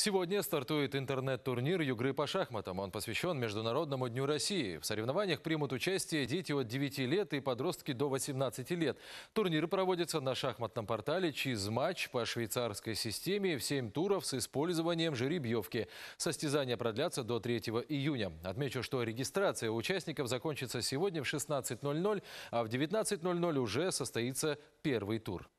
Сегодня стартует интернет-турнир «Югры по шахматам». Он посвящен Международному дню России. В соревнованиях примут участие дети от 9 лет и подростки до 18 лет. Турнир проводится на шахматном портале через матч по швейцарской системе в 7 туров с использованием жеребьевки. Состязания продлятся до 3 июня. Отмечу, что регистрация участников закончится сегодня в 16.00, а в 19.00 уже состоится первый тур.